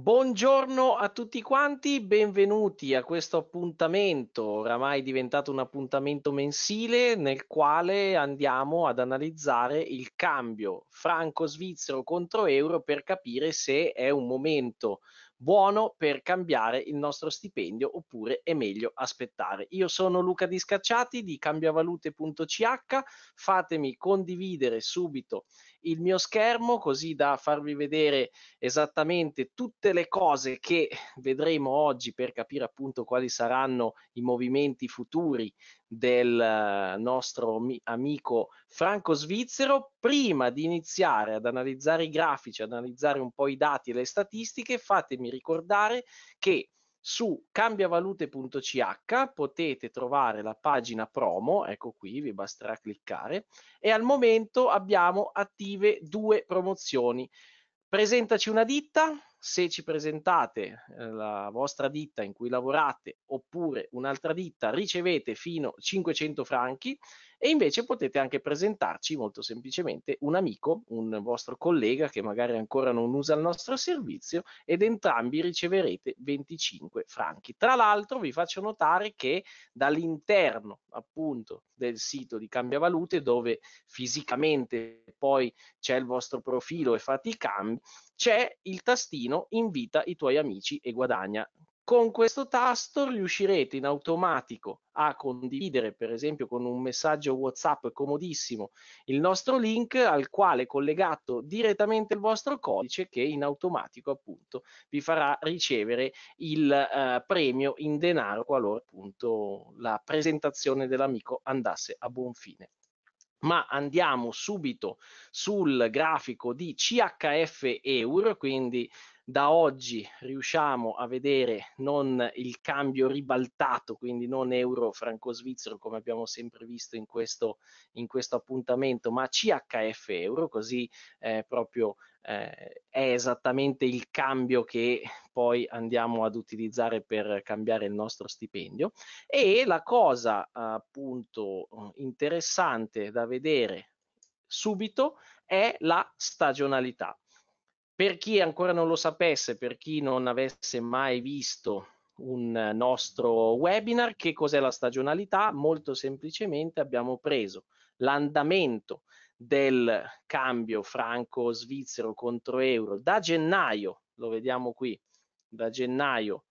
Buongiorno a tutti quanti, benvenuti a questo appuntamento, oramai diventato un appuntamento mensile nel quale andiamo ad analizzare il cambio franco-svizzero contro euro per capire se è un momento buono per cambiare il nostro stipendio oppure è meglio aspettare. Io sono Luca Discacciati di cambiavalute.ch, fatemi condividere subito il mio schermo così da farvi vedere esattamente tutte le cose che vedremo oggi per capire appunto quali saranno i movimenti futuri del eh, nostro amico Franco Svizzero. Prima di iniziare ad analizzare i grafici, ad analizzare un po' i dati e le statistiche, fatemi ricordare che su cambiavalute.ch potete trovare la pagina promo, ecco qui, vi basterà cliccare e al momento abbiamo attive due promozioni. Presentaci una ditta, se ci presentate ehm, la vostra ditta in cui lavorate oppure un'altra ditta ricevete fino a 500 franchi e invece potete anche presentarci molto semplicemente un amico, un vostro collega che magari ancora non usa il nostro servizio ed entrambi riceverete 25 franchi. Tra l'altro vi faccio notare che dall'interno appunto del sito di Cambia Valute dove fisicamente poi c'è il vostro profilo e fate i cambi, c'è il tastino invita i tuoi amici e guadagna. Con questo tasto riuscirete in automatico a condividere, per esempio con un messaggio WhatsApp comodissimo, il nostro link al quale collegato direttamente il vostro codice che in automatico appunto vi farà ricevere il eh, premio in denaro qualora appunto la presentazione dell'amico andasse a buon fine ma andiamo subito sul grafico di CHF Euro, quindi da oggi riusciamo a vedere non il cambio ribaltato, quindi non euro franco-svizzero come abbiamo sempre visto in questo, in questo appuntamento, ma CHF euro, così eh, proprio eh, è esattamente il cambio che poi andiamo ad utilizzare per cambiare il nostro stipendio. E la cosa appunto interessante da vedere subito è la stagionalità. Per chi ancora non lo sapesse, per chi non avesse mai visto un nostro webinar, che cos'è la stagionalità? Molto semplicemente abbiamo preso l'andamento del cambio franco-svizzero contro euro da gennaio, lo vediamo qui, da gennaio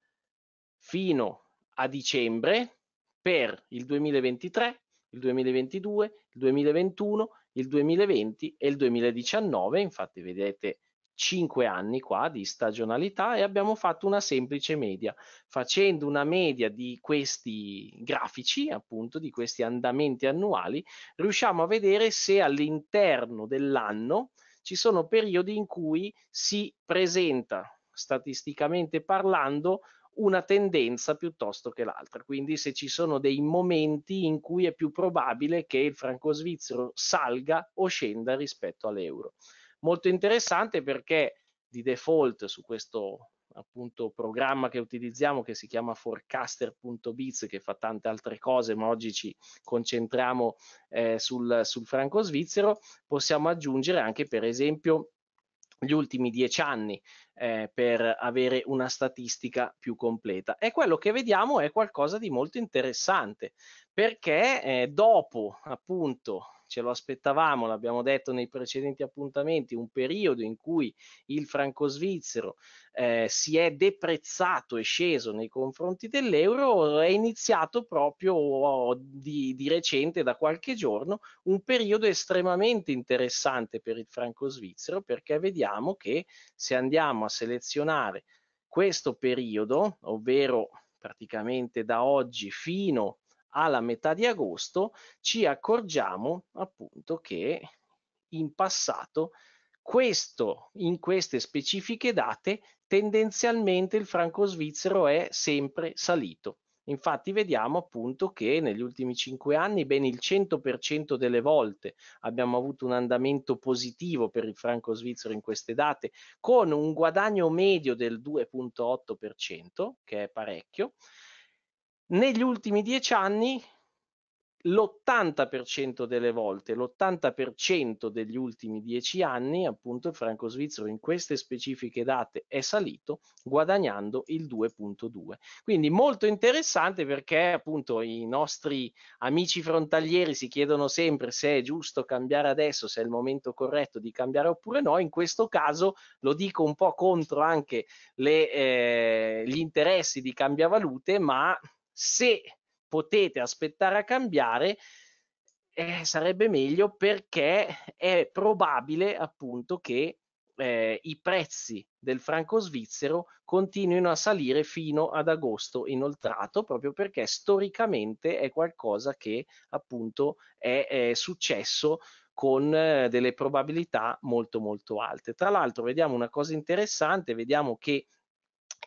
fino a dicembre per il 2023, il 2022, il 2021, il 2020 e il 2019, infatti vedete 5 anni qua di stagionalità e abbiamo fatto una semplice media, facendo una media di questi grafici, appunto di questi andamenti annuali, riusciamo a vedere se all'interno dell'anno ci sono periodi in cui si presenta, statisticamente parlando, una tendenza piuttosto che l'altra. Quindi se ci sono dei momenti in cui è più probabile che il franco svizzero salga o scenda rispetto all'euro molto interessante perché di default su questo appunto programma che utilizziamo che si chiama forecaster.biz che fa tante altre cose ma oggi ci concentriamo eh, sul, sul franco svizzero possiamo aggiungere anche per esempio gli ultimi dieci anni eh, per avere una statistica più completa. E quello che vediamo è qualcosa di molto interessante perché eh, dopo appunto ce lo aspettavamo, l'abbiamo detto nei precedenti appuntamenti, un periodo in cui il franco svizzero eh, si è deprezzato e sceso nei confronti dell'euro, è iniziato proprio oh, di, di recente, da qualche giorno, un periodo estremamente interessante per il franco svizzero perché vediamo che se andiamo a selezionare questo periodo, ovvero praticamente da oggi fino alla metà di agosto ci accorgiamo appunto che in passato questo, in queste specifiche date tendenzialmente il franco svizzero è sempre salito. Infatti vediamo appunto che negli ultimi cinque anni ben il 100% delle volte abbiamo avuto un andamento positivo per il franco svizzero in queste date con un guadagno medio del 2.8% che è parecchio negli ultimi dieci anni l'80% delle volte, l'80% degli ultimi dieci anni, appunto il franco svizzero in queste specifiche date è salito guadagnando il 2.2. Quindi molto interessante perché appunto i nostri amici frontalieri si chiedono sempre se è giusto cambiare adesso, se è il momento corretto di cambiare oppure no. In questo caso lo dico un po' contro anche le, eh, gli interessi di cambiavalute, ma se potete aspettare a cambiare, eh, sarebbe meglio perché è probabile appunto che eh, i prezzi del franco svizzero continuino a salire fino ad agosto inoltrato proprio perché storicamente è qualcosa che appunto è, è successo con eh, delle probabilità molto molto alte. Tra l'altro vediamo una cosa interessante, vediamo che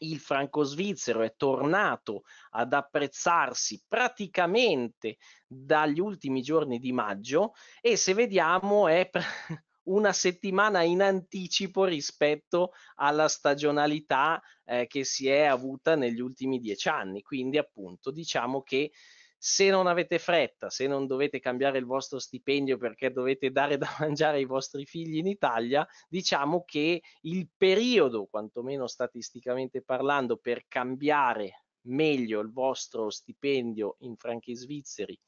il franco svizzero è tornato ad apprezzarsi praticamente dagli ultimi giorni di maggio e se vediamo è una settimana in anticipo rispetto alla stagionalità eh, che si è avuta negli ultimi dieci anni. Quindi appunto diciamo che se non avete fretta, se non dovete cambiare il vostro stipendio perché dovete dare da mangiare ai vostri figli in Italia, diciamo che il periodo, quantomeno statisticamente parlando, per cambiare meglio il vostro stipendio in franchi svizzeri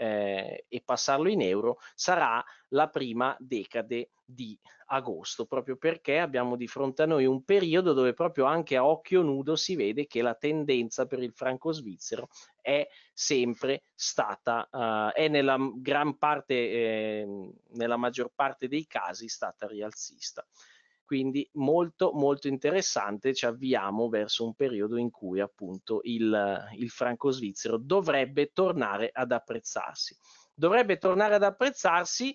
eh, e passarlo in euro sarà la prima decade di agosto, proprio perché abbiamo di fronte a noi un periodo dove proprio anche a occhio nudo si vede che la tendenza per il franco svizzero è sempre stata, uh, è nella gran parte, eh, nella maggior parte dei casi stata rialzista quindi molto molto interessante, ci avviamo verso un periodo in cui appunto il, il franco svizzero dovrebbe tornare ad apprezzarsi. Dovrebbe tornare ad apprezzarsi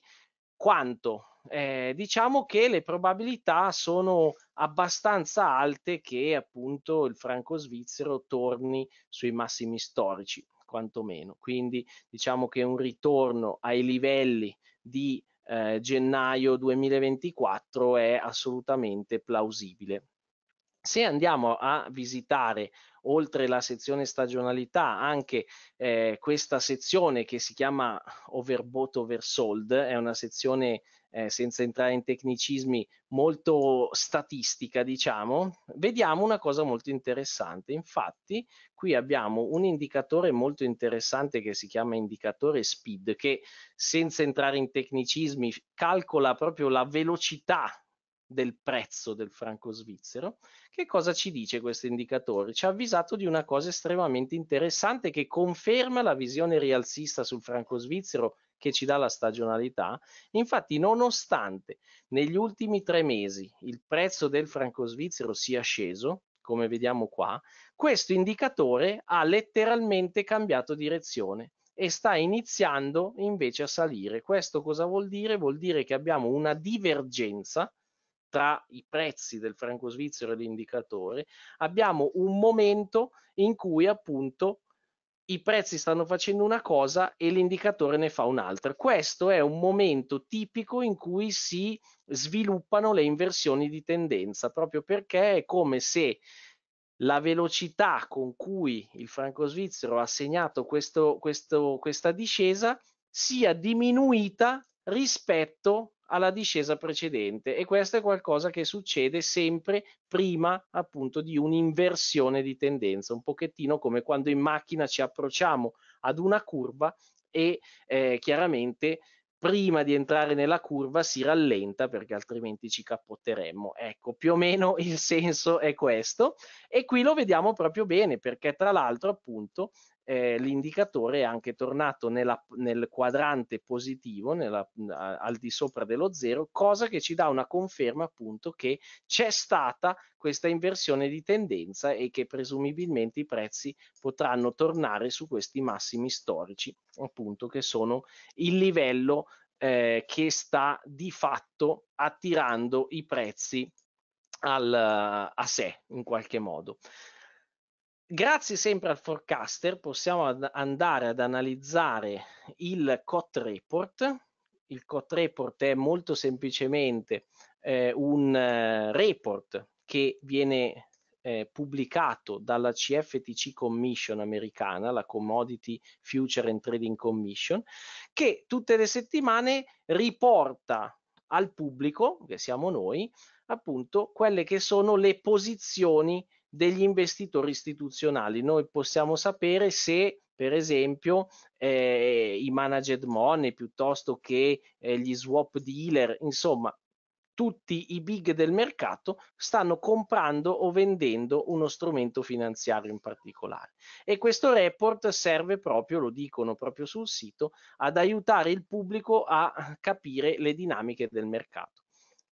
quanto? Eh, diciamo che le probabilità sono abbastanza alte che appunto il franco svizzero torni sui massimi storici, quantomeno. Quindi diciamo che un ritorno ai livelli di eh, gennaio 2024 è assolutamente plausibile. Se andiamo a visitare oltre la sezione stagionalità anche eh, questa sezione che si chiama Overbought Oversold, è una sezione eh, senza entrare in tecnicismi, molto statistica, diciamo, vediamo una cosa molto interessante. Infatti, qui abbiamo un indicatore molto interessante che si chiama indicatore speed, che senza entrare in tecnicismi calcola proprio la velocità del prezzo del franco svizzero. Che cosa ci dice questo indicatore? Ci ha avvisato di una cosa estremamente interessante che conferma la visione rialzista sul franco svizzero che ci dà la stagionalità. Infatti, nonostante negli ultimi tre mesi il prezzo del franco svizzero sia sceso, come vediamo qua, questo indicatore ha letteralmente cambiato direzione e sta iniziando invece a salire. Questo cosa vuol dire? Vuol dire che abbiamo una divergenza tra i prezzi del franco svizzero e l'indicatore, abbiamo un momento in cui appunto i prezzi stanno facendo una cosa e l'indicatore ne fa un'altra. Questo è un momento tipico in cui si sviluppano le inversioni di tendenza, proprio perché è come se la velocità con cui il franco svizzero ha segnato questo, questo, questa discesa sia diminuita rispetto alla discesa precedente e questo è qualcosa che succede sempre prima appunto di un'inversione di tendenza, un pochettino come quando in macchina ci approcciamo ad una curva e eh, chiaramente prima di entrare nella curva si rallenta perché altrimenti ci cappotteremmo. Ecco, più o meno il senso è questo e qui lo vediamo proprio bene perché tra l'altro appunto eh, l'indicatore è anche tornato nella, nel quadrante positivo, nella, al di sopra dello zero, cosa che ci dà una conferma appunto che c'è stata questa inversione di tendenza e che presumibilmente i prezzi potranno tornare su questi massimi storici, appunto che sono il livello eh, che sta di fatto attirando i prezzi al, a sé in qualche modo. Grazie sempre al forecaster possiamo ad andare ad analizzare il COT report. Il COT report è molto semplicemente eh, un eh, report che viene eh, pubblicato dalla CFTC Commission americana, la Commodity Future and Trading Commission, che tutte le settimane riporta al pubblico, che siamo noi, appunto quelle che sono le posizioni degli investitori istituzionali. Noi possiamo sapere se per esempio eh, i managed money piuttosto che eh, gli swap dealer, insomma tutti i big del mercato stanno comprando o vendendo uno strumento finanziario in particolare. E questo report serve proprio, lo dicono proprio sul sito, ad aiutare il pubblico a capire le dinamiche del mercato.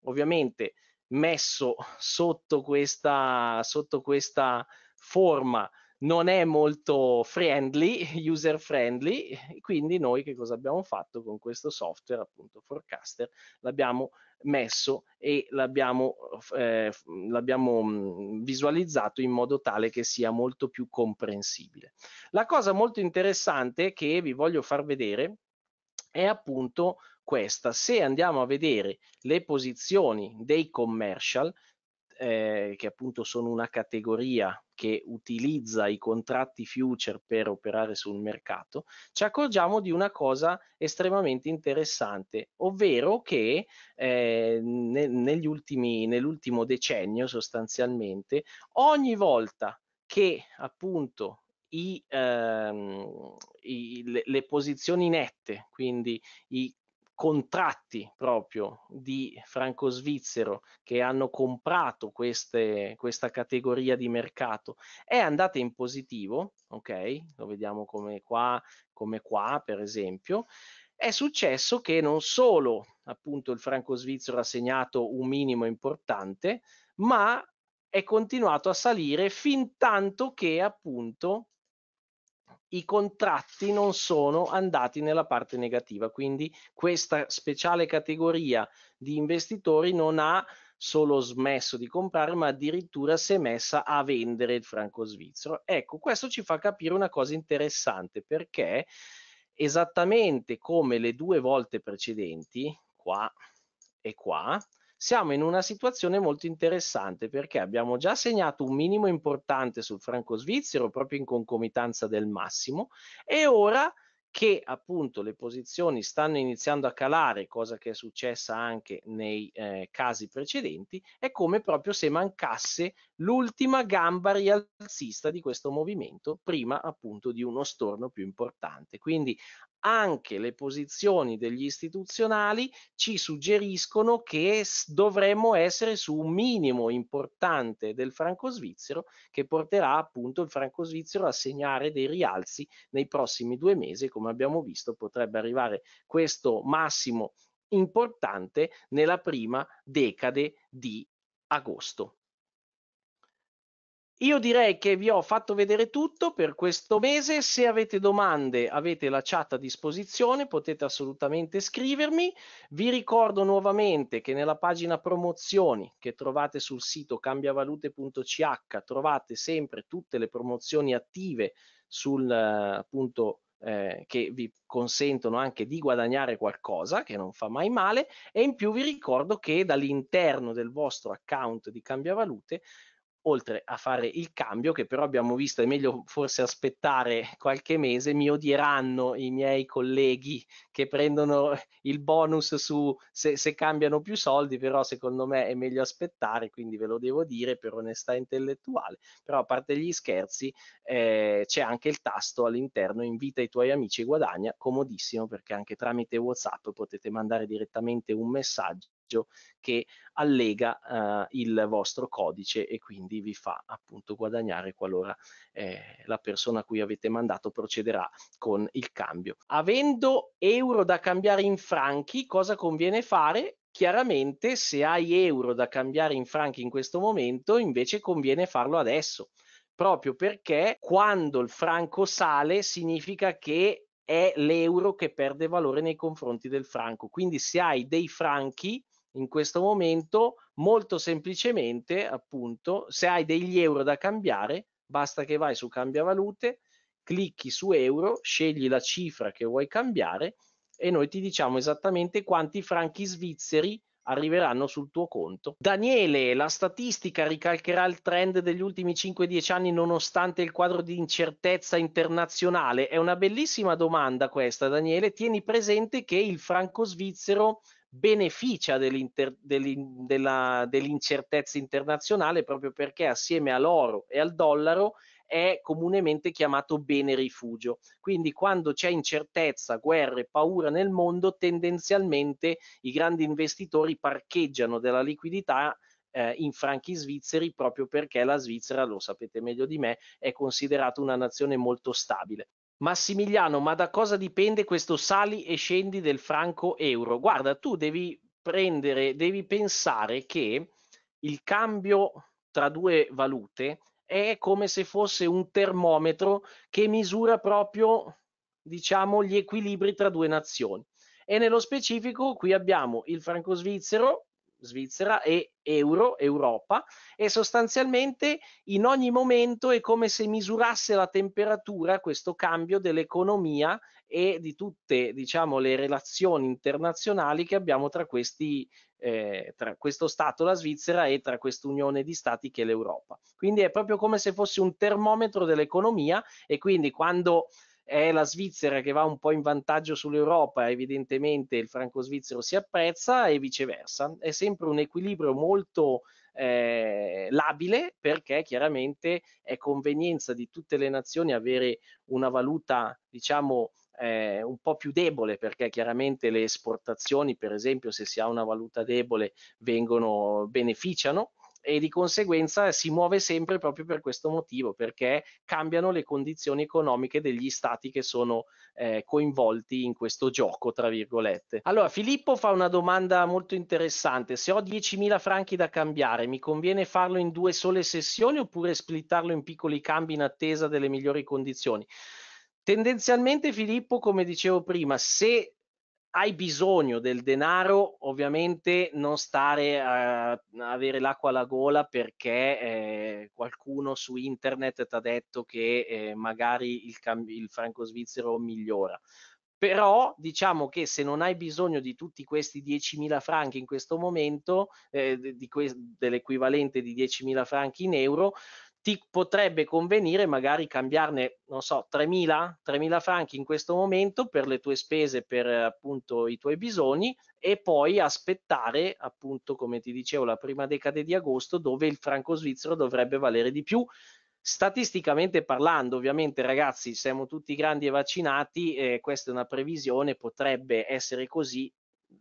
Ovviamente messo sotto questa, sotto questa forma non è molto friendly, user friendly, quindi noi che cosa abbiamo fatto con questo software, appunto Forecaster, l'abbiamo messo e l'abbiamo, eh, mm, visualizzato in modo tale che sia molto più comprensibile. La cosa molto interessante che vi voglio far vedere è appunto questa. Se andiamo a vedere le posizioni dei commercial, eh, che appunto sono una categoria che utilizza i contratti future per operare sul mercato, ci accorgiamo di una cosa estremamente interessante, ovvero che eh, nell'ultimo decennio sostanzialmente, ogni volta che appunto i, ehm, i, le, le, posizioni nette, quindi i contratti proprio di franco-svizzero che hanno comprato queste, questa categoria di mercato è andata in positivo, ok? Lo vediamo come qua, come qua per esempio. È successo che non solo appunto il franco-svizzero ha segnato un minimo importante, ma è continuato a salire fin tanto che appunto i contratti non sono andati nella parte negativa, quindi questa speciale categoria di investitori non ha solo smesso di comprare, ma addirittura si è messa a vendere il franco svizzero. Ecco, questo ci fa capire una cosa interessante perché esattamente come le due volte precedenti, qua e qua, siamo in una situazione molto interessante perché abbiamo già segnato un minimo importante sul franco svizzero proprio in concomitanza del massimo e ora che appunto le posizioni stanno iniziando a calare, cosa che è successa anche nei eh, casi precedenti, è come proprio se mancasse l'ultima gamba rialzista di questo movimento prima appunto di uno storno più importante. Quindi anche le posizioni degli istituzionali ci suggeriscono che dovremmo essere su un minimo importante del franco svizzero che porterà appunto il franco svizzero a segnare dei rialzi nei prossimi due mesi. Come abbiamo visto potrebbe arrivare questo massimo importante nella prima decade di agosto. Io direi che vi ho fatto vedere tutto per questo mese. Se avete domande, avete la chat a disposizione, potete assolutamente scrivermi. Vi ricordo nuovamente che nella pagina promozioni che trovate sul sito cambiavalute.ch trovate sempre tutte le promozioni attive sul appunto eh, che vi consentono anche di guadagnare qualcosa che non fa mai male e in più vi ricordo che dall'interno del vostro account di cambiavalute oltre a fare il cambio, che però abbiamo visto è meglio forse aspettare qualche mese, mi odieranno i miei colleghi che prendono il bonus su se, se, cambiano più soldi, però secondo me è meglio aspettare, quindi ve lo devo dire per onestà intellettuale. Però a parte gli scherzi, eh, c'è anche il tasto all'interno, invita i tuoi amici e guadagna, comodissimo perché anche tramite WhatsApp potete mandare direttamente un messaggio messaggio che allega eh, il vostro codice e quindi vi fa appunto guadagnare qualora eh, la persona a cui avete mandato procederà con il cambio. Avendo euro da cambiare in franchi, cosa conviene fare? Chiaramente se hai euro da cambiare in franchi in questo momento, invece conviene farlo adesso, proprio perché quando il franco sale significa che è l'euro che perde valore nei confronti del franco. Quindi se hai dei franchi in questo momento molto semplicemente appunto se hai degli euro da cambiare basta che vai su cambia valute clicchi su euro scegli la cifra che vuoi cambiare e noi ti diciamo esattamente quanti franchi svizzeri arriveranno sul tuo conto. Daniele, la statistica ricalcherà il trend degli ultimi 5-10 anni nonostante il quadro di incertezza internazionale? È una bellissima domanda questa, Daniele. Tieni presente che il franco svizzero beneficia della, dell'incertezza internazionale proprio perché assieme all'oro e al dollaro è comunemente chiamato bene rifugio. Quindi quando c'è incertezza, guerra e paura nel mondo, tendenzialmente i grandi investitori parcheggiano della liquidità eh, in franchi svizzeri proprio perché la Svizzera, lo sapete meglio di me, è considerata una nazione molto stabile. Massimiliano, ma da cosa dipende questo sali e scendi del franco euro? Guarda, tu devi prendere, devi pensare che il cambio tra due valute è come se fosse un termometro che misura proprio, diciamo, gli equilibri tra due nazioni. E nello specifico qui abbiamo il franco svizzero Svizzera e Euro, Europa, e sostanzialmente in ogni momento è come se misurasse la temperatura, questo cambio dell'economia e di tutte diciamo, le relazioni internazionali che abbiamo tra, questi, eh, tra questo Stato, la Svizzera, e tra quest'unione di Stati che è l'Europa. Quindi è proprio come se fosse un termometro dell'economia e quindi quando è la Svizzera che va un po' in vantaggio sull'Europa, evidentemente il franco svizzero si apprezza e viceversa. È sempre un equilibrio molto eh, labile perché chiaramente è convenienza di tutte le nazioni avere una valuta, diciamo, eh, un po' più debole perché chiaramente le esportazioni, per esempio, se si ha una valuta debole, vengono, beneficiano e di conseguenza si muove sempre proprio per questo motivo, perché cambiano le condizioni economiche degli stati che sono eh, coinvolti in questo gioco, tra virgolette. Allora, Filippo fa una domanda molto interessante. Se ho 10.000 franchi da cambiare, mi conviene farlo in due sole sessioni oppure splittarlo in piccoli cambi in attesa delle migliori condizioni? Tendenzialmente Filippo, come dicevo prima, se hai bisogno del denaro, ovviamente non stare a avere l'acqua alla gola perché eh, qualcuno su internet ti ha detto che eh, magari il, cam- il franco svizzero migliora. Però diciamo che se non hai bisogno di tutti questi 10.000 franchi in questo momento, eh, que- dell'equivalente di 10.000 franchi in euro, ti potrebbe convenire magari cambiarne, non so, 3.000, 3.000 franchi in questo momento per le tue spese, per appunto i tuoi bisogni e poi aspettare appunto, come ti dicevo, la prima decade di agosto dove il franco svizzero dovrebbe valere di più. Statisticamente parlando, ovviamente ragazzi, siamo tutti grandi e vaccinati, eh, questa è una previsione, potrebbe essere così,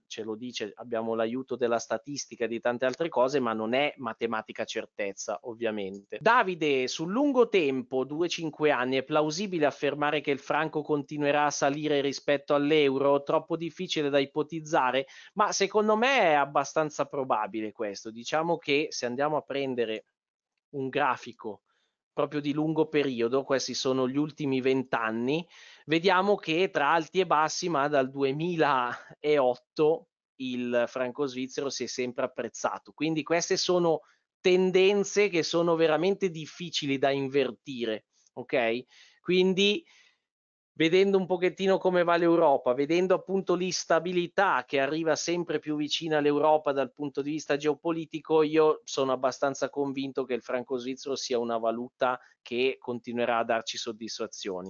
ce lo dice, abbiamo l'aiuto della statistica e di tante altre cose, ma non è matematica certezza, ovviamente. Davide, sul lungo tempo, 2-5 anni, è plausibile affermare che il franco continuerà a salire rispetto all'euro? Troppo difficile da ipotizzare, ma secondo me è abbastanza probabile questo. Diciamo che se andiamo a prendere un grafico proprio di lungo periodo, questi sono gli ultimi vent'anni, vediamo che tra alti e bassi, ma dal 2008 il franco svizzero si è sempre apprezzato. Quindi queste sono tendenze che sono veramente difficili da invertire, ok? Quindi vedendo un pochettino come va l'Europa, vedendo appunto l'instabilità che arriva sempre più vicina all'Europa dal punto di vista geopolitico, io sono abbastanza convinto che il franco svizzero sia una valuta che continuerà a darci soddisfazioni.